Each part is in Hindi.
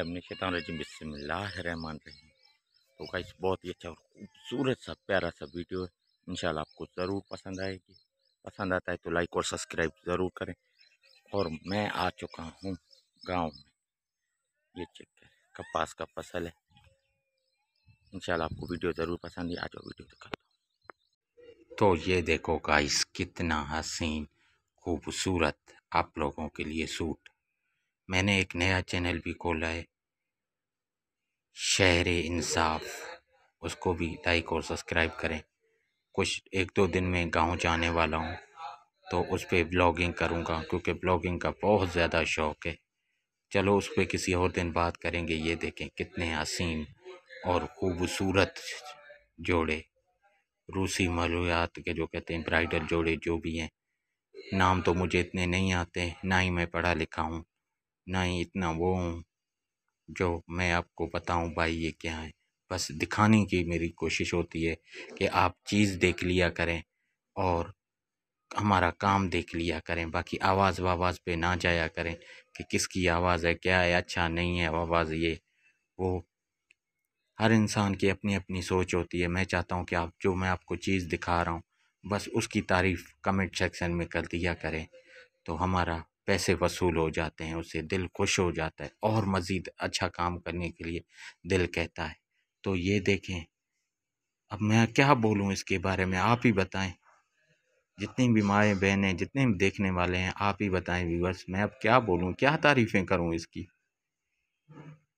अबिलमिनशतरजीम बसमिल्लाम तो गाइस बहुत ही अच्छा और खूबसूरत सा प्यारा सा वीडियो है इन आपको ज़रूर पसंद आएगी पसंद आता है तो लाइक और सब्सक्राइब ज़रूर करें और मैं आ चुका हूँ गांव में ये चेक करें कपास का फसल है इनशाला आपको वीडियो ज़रूर पसंद है आ जाओ वीडियो दिखाता तो ये देखो गाइस कितना हसीन खूबसूरत आप लोगों के लिए सूट मैंने एक नया चैनल भी खोला है शहर इंसाफ उसको भी लाइक और सब्सक्राइब करें कुछ एक दो दिन में गांव जाने वाला हूँ तो उस पर ब्लॉगिंग करूँगा क्योंकि ब्लॉगिंग का बहुत ज़्यादा शौक़ है चलो उस पर किसी और दिन बात करेंगे ये देखें कितने हसीन और खूबसूरत जोड़े रूसी मलूयात के जो कहते हैं ब्राइडल जोड़े जो भी हैं नाम तो मुझे इतने नहीं आते ना ही मैं पढ़ा लिखा हूँ ना ही इतना वो हूँ जो मैं आपको बताऊँ भाई ये क्या है बस दिखाने की मेरी कोशिश होती है कि आप चीज़ देख लिया करें और हमारा काम देख लिया करें बाकी आवाज़ वावाज़ पे ना जाया करें कि किसकी आवाज़ है क्या है अच्छा नहीं है आवाज़ ये वो हर इंसान की अपनी अपनी सोच होती है मैं चाहता हूँ कि आप जो मैं आपको चीज़ दिखा रहा हूँ बस उसकी तारीफ़ कमेंट सेक्शन में कर दिया करें तो हमारा पैसे वसूल हो जाते हैं उसे दिल खुश हो जाता है और मज़ीद अच्छा काम करने के लिए दिल कहता है तो ये देखें अब मैं क्या बोलूँ इसके बारे में आप ही बताएं जितनी भी माएँ बहनें जितने भी देखने वाले हैं आप ही बताएं व्यूवर्स मैं अब क्या बोलूँ क्या तारीफ़ें करूँ इसकी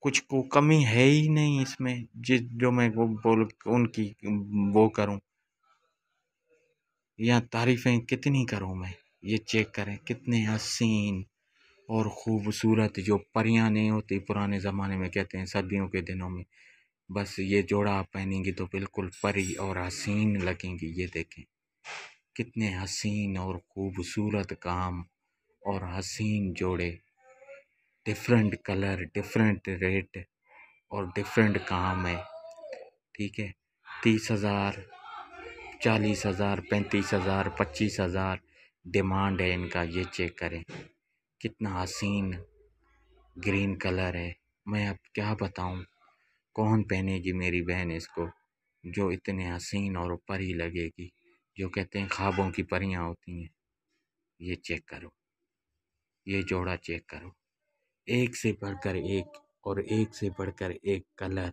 कुछ को कमी है ही नहीं इसमें जिस जो मैं वो बोल उनकी वो करूँ या तारीफ़ें कितनी करूँ मैं ये चेक करें कितने हसीन और ख़ूबसूरत जो परियां नहीं होती पुराने ज़माने में कहते हैं सर्दियों के दिनों में बस ये जोड़ा आप पहनेंगी तो बिल्कुल परी और हसीन लगेंगी ये देखें कितने हसीन और ख़ूबसूरत काम और हसीन जोड़े डिफरेंट कलर डिफरेंट रेट और डिफरेंट काम है ठीक है तीस हज़ार चालीस हज़ार पैंतीस हज़ार पच्चीस हज़ार डिमांड है इनका ये चेक करें कितना हसीन ग्रीन कलर है मैं अब क्या बताऊँ कौन पहनेगी मेरी बहन इसको जो इतने हसीन और ऊपर ही लगेगी जो कहते हैं ख्वाबों की परियां होती हैं ये चेक करो ये जोड़ा चेक करो एक से बढ़कर एक और एक से बढ़कर एक कलर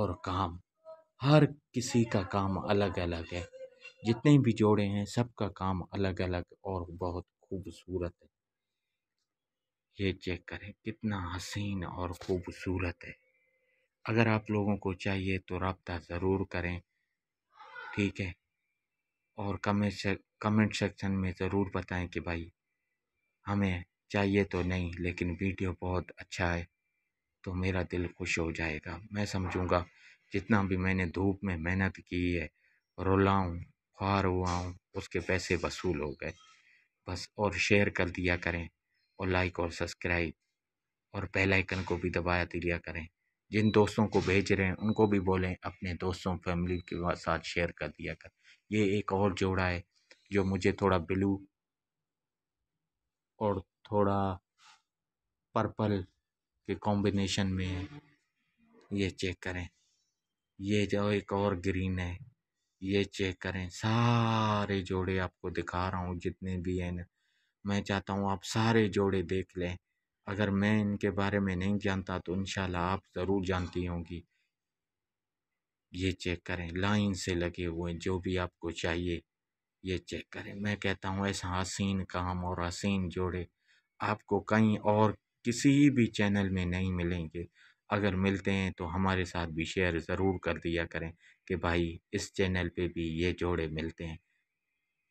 और काम हर किसी का काम अलग अलग है जितने भी जोड़े हैं सबका काम अलग अलग और बहुत खूबसूरत है ये चेक करें कितना हसीन और ख़ूबसूरत है अगर आप लोगों को चाहिए तो रबता ज़रूर करें ठीक है और कमेंट से कमेंट सेक्शन में ज़रूर बताएं कि भाई हमें चाहिए तो नहीं लेकिन वीडियो बहुत अच्छा है तो मेरा दिल खुश हो जाएगा मैं समझूंगा जितना भी मैंने धूप में मेहनत की है रुलाऊँ ख्वार हुआ हूँ उसके पैसे वसूल हो गए बस और शेयर कर दिया करें और लाइक और सब्सक्राइब और बेल आइकन को भी दबाया दिया करें जिन दोस्तों को भेज रहे हैं उनको भी बोलें अपने दोस्तों फैमिली के साथ शेयर कर दिया करें ये एक और जोड़ा है जो मुझे थोड़ा ब्लू और थोड़ा पर्पल के कॉम्बिनेशन में है ये चेक करें ये जो एक और ग्रीन है ये चेक करें सारे जोड़े आपको दिखा रहा हूँ जितने भी हैं मैं चाहता हूँ आप सारे जोड़े देख लें अगर मैं इनके बारे में नहीं जानता तो इन आप ज़रूर जानती होंगी ये चेक करें लाइन से लगे हुए जो भी आपको चाहिए ये चेक करें मैं कहता हूँ ऐसा हसीन काम और हसीन जोड़े आपको कहीं और किसी भी चैनल में नहीं मिलेंगे अगर मिलते हैं तो हमारे साथ भी शेयर ज़रूर कर दिया करें कि भाई इस चैनल पे भी ये जोड़े मिलते हैं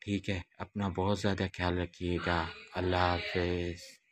ठीक है अपना बहुत ज़्यादा ख्याल रखिएगा अल्लाह हाफ